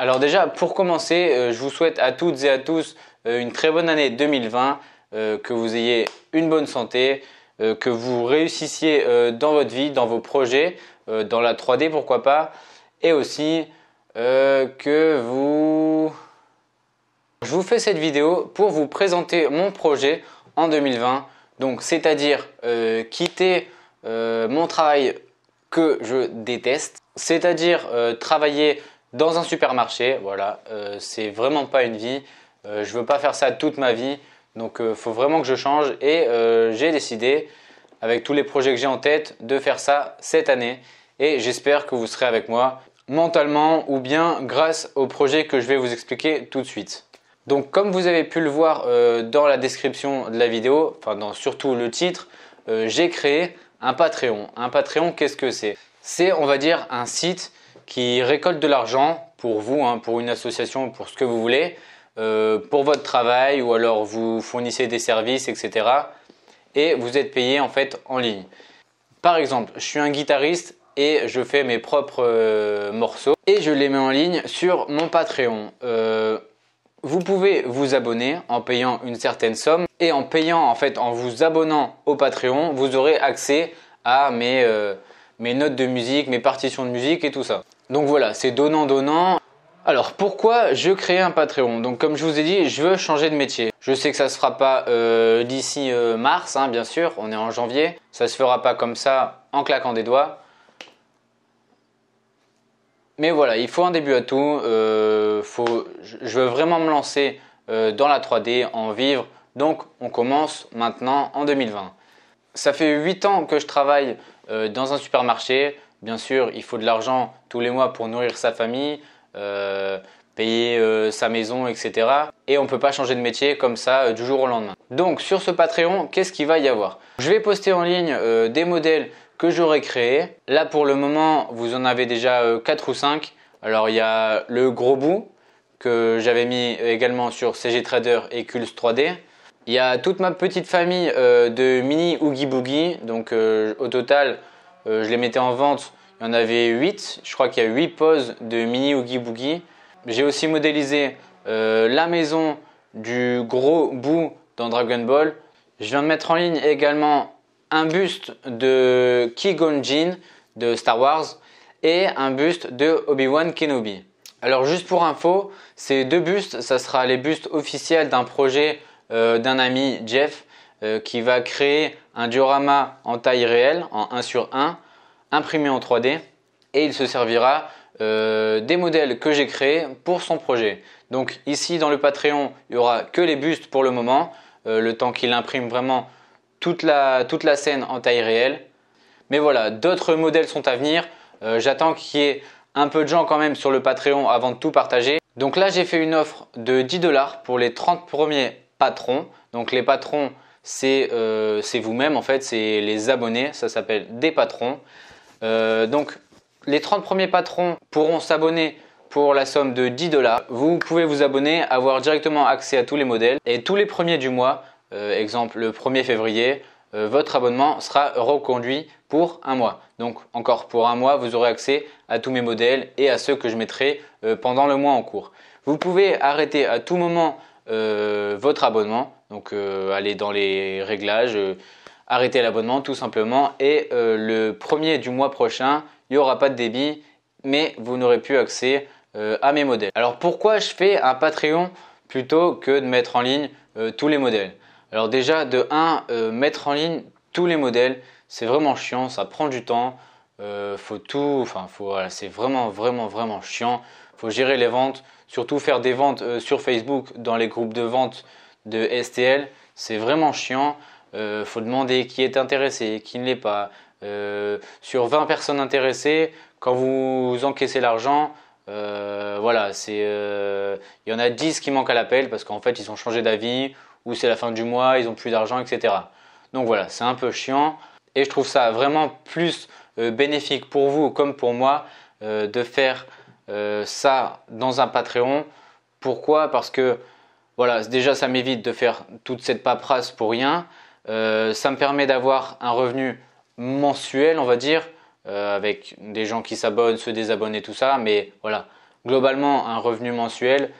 Alors déjà, pour commencer, euh, je vous souhaite à toutes et à tous euh, une très bonne année 2020, euh, que vous ayez une bonne santé, que vous réussissiez dans votre vie, dans vos projets, dans la 3D pourquoi pas, et aussi que vous je vous fais cette vidéo pour vous présenter mon projet en 2020, donc c'est-à-dire euh, quitter euh, mon travail que je déteste, c'est-à-dire euh, travailler dans un supermarché. Voilà, c'est vraiment pas une vie. je veux pas faire ça toute ma vie, donc il faut vraiment que je change. Et j'ai décidé, avec tous les projets que j'ai en tête, de faire ça cette année. Et j'espère que vous serez avec moi mentalement ou bien grâce au projet que je vais vous expliquer tout de suite. Donc comme vous avez pu le voir euh, dans la description de la vidéo, enfin dans surtout le titre, euh, j'ai créé un Patreon. Un Patreon, qu'est-ce que c'est C'est, on va dire, un site qui récolte de l'argent pour vous, hein, pour une association, pour ce que vous voulez, euh, pour votre travail ou alors vous fournissez des services, etc. Et vous êtes payé en fait en ligne. Par exemple, je suis un guitariste et je fais mes propres morceaux et je les mets en ligne sur mon Patreon. Vous pouvez vous abonner en payant une certaine somme et en payant, en fait, en vous abonnant au Patreon, vous aurez accès à mes, euh, notes de musique, mes partitions de musique et tout ça. Donc voilà, c'est donnant-donnant. Alors pourquoi je crée un Patreon Donc comme je vous ai dit, je veux changer de métier. Je sais que ça se fera pas euh, d'ici euh, mars, hein, bien sûr, on est en janvier. Ça se fera pas comme ça en claquant des doigts mais voilà, il faut un début à tout. Euh, je veux vraiment me lancer euh, dans la 3D, en vivre. Donc on commence maintenant en 2020. Ça fait 8 ans que je travaille euh, dans un supermarché. Bien sûr, il faut de l'argent tous les mois pour nourrir sa famille, payer sa maison, etc. Et on ne peut pas changer de métier comme ça du jour au lendemain. Donc sur ce Patreon, qu'est-ce qu'il va y avoir Je vais poster en ligne des modèles que j'aurais créé. Là pour le moment, vous en avez déjà 4 euh, ou 5. Alors il y a le gros bout que j'avais mis également sur CG Trader et Culse 3D. Il y a toute ma petite famille euh, de mini Oogie Boogie. Donc euh, au total, je les mettais en vente. Il y en avait 8. Je crois qu'il y a 8 poses de mini Oogie Boogie. J'ai aussi modélisé la maison du gros bout dans Dragon Ball. Je viens de mettre en ligne également un buste de Qui-Gon de Star Wars et un buste de Obi-Wan Kenobi. Alors juste pour info, ces deux bustes, ça sera les bustes officiels d'un projet euh, d'un ami Jeff euh, qui va créer un diorama en taille réelle, en 1 sur 1, imprimé en 3D, et il se servira euh, des modèles que j'ai créés pour son projet. Donc ici dans le Patreon, il n'y aura que les bustes pour le moment, le temps qu'il imprime vraiment toute la, toute la scène en taille réelle. Mais voilà, d'autres modèles sont à venir. Euh, j'attends qu'il y ait un peu de gens quand même sur le Patreon avant de tout partager. Donc là, j'ai fait une offre de 10 dollars pour les 30 premiers patrons. Donc les patrons, euh, c'est vous-même en fait, c'est les abonnés, ça s'appelle des patrons. Euh, donc les 30 premiers patrons pourront s'abonner pour la somme de 10 dollars. Vous pouvez vous abonner, avoir directement accès à tous les modèles et tous les premiers du mois euh, exemple le 1er février, euh, votre abonnement sera reconduit pour un mois. Donc encore pour un mois, vous aurez accès à tous mes modèles et à ceux que je mettrai euh, pendant le mois en cours. Vous pouvez arrêter à tout moment votre abonnement, donc aller dans les réglages, arrêter l'abonnement tout simplement et le 1er du mois prochain, il n'y aura pas de débit mais vous n'aurez plus accès à mes modèles. Alors pourquoi je fais un Patreon plutôt que de mettre en ligne tous les modèles alors déjà, de 1, euh, mettre en ligne tous les modèles, c'est vraiment chiant, ça prend du temps. Euh, faut tout, enfin, c'est vraiment, vraiment, vraiment chiant. Faut gérer les ventes, surtout faire des ventes euh, sur Facebook dans les groupes de vente de STL, c'est vraiment chiant. faut demander qui est intéressé, qui ne l'est pas. sur 20 personnes intéressées, quand vous encaissez l'argent, voilà, il y en a 10 qui manquent à l'appel parce qu'en fait ils ont changé d'avis ou c'est la fin du mois, ils ont plus d'argent, etc. Donc voilà, c'est un peu chiant. Et je trouve ça vraiment plus euh, bénéfique pour vous comme pour moi euh, de faire euh, ça dans un Patreon. Pourquoi Parce que voilà, déjà ça m'évite de faire toute cette paperasse pour rien. ça me permet d'avoir un revenu mensuel, on va dire, avec des gens qui s'abonnent, se désabonnent et tout ça. Mais voilà, globalement un revenu mensuel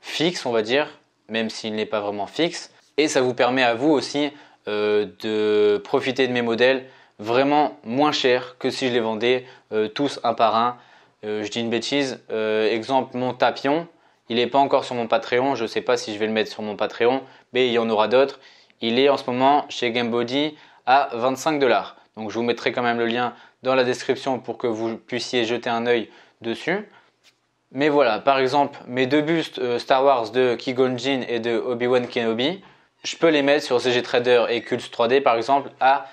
fixe, on va dire, même s'il n'est pas vraiment fixe. Et ça vous permet à vous aussi euh, de profiter de mes modèles vraiment moins chers que si je les vendais euh, tous un par un. Euh, je dis une bêtise, exemple mon tapion, il n'est pas encore sur mon Patreon, je ne sais pas si je vais le mettre sur mon Patreon, mais il y en aura d'autres. Il est en ce moment chez Gamebody à 25 dollars. Donc je vous mettrai quand même le lien dans la description pour que vous puissiez jeter un œil dessus. Mais voilà, par exemple, mes deux bustes euh, Star Wars de Qui-Gon et de Obi-Wan Kenobi, je peux les mettre sur CG Trader et Cults 3D par exemple à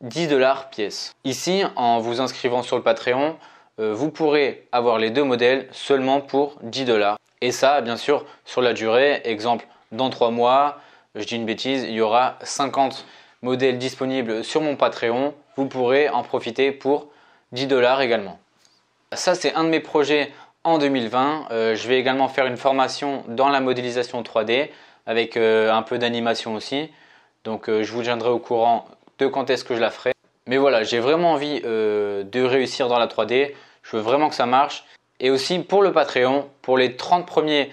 10 dollars pièce. Ici, en vous inscrivant sur le Patreon, euh, vous pourrez avoir les deux modèles seulement pour 10 dollars. Et ça, bien sûr, sur la durée. Exemple, dans 3 mois, je dis une bêtise, il y aura 50 modèles disponibles sur mon Patreon. Vous pourrez en profiter pour 10 dollars également. Ça, c'est un de mes projets en 2020. Euh, je vais également faire une formation dans la modélisation 3D avec euh, un peu d'animation aussi. Donc euh, je vous tiendrai au courant de quand est-ce que je la ferai. Mais voilà, j'ai vraiment envie de réussir dans la 3D. Je veux vraiment que ça marche. Et aussi pour le Patreon, pour les 30 premiers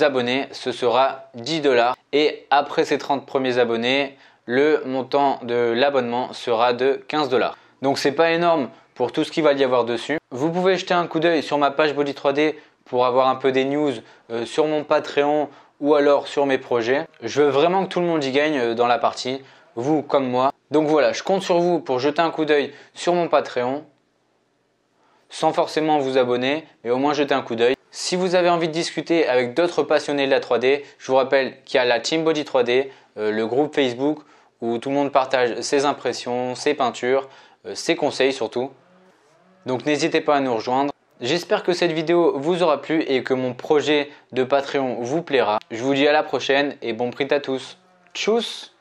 abonnés, ce sera 10 dollars. Et après ces 30 premiers abonnés, le montant de l'abonnement sera de 15 dollars. Donc c'est pas énorme pour tout ce qu'il va y avoir dessus. Vous pouvez jeter un coup d'œil sur ma page Body 3D pour avoir un peu des news euh, sur mon Patreon ou alors sur mes projets. Je veux vraiment que tout le monde y gagne euh, dans la partie, vous comme moi. Donc voilà, je compte sur vous pour jeter un coup d'œil sur mon Patreon, sans forcément vous abonner, mais au moins jeter un coup d'œil. Si vous avez envie de discuter avec d'autres passionnés de la 3D, je vous rappelle qu'il y a la Team Body 3D, euh, le groupe Facebook, où tout le monde partage ses impressions, ses peintures, ses conseils surtout. Donc n'hésitez pas à nous rejoindre. J'espère que cette vidéo vous aura plu et que mon projet de Patreon vous plaira. Je vous dis à la prochaine et bon print à tous. Tchuss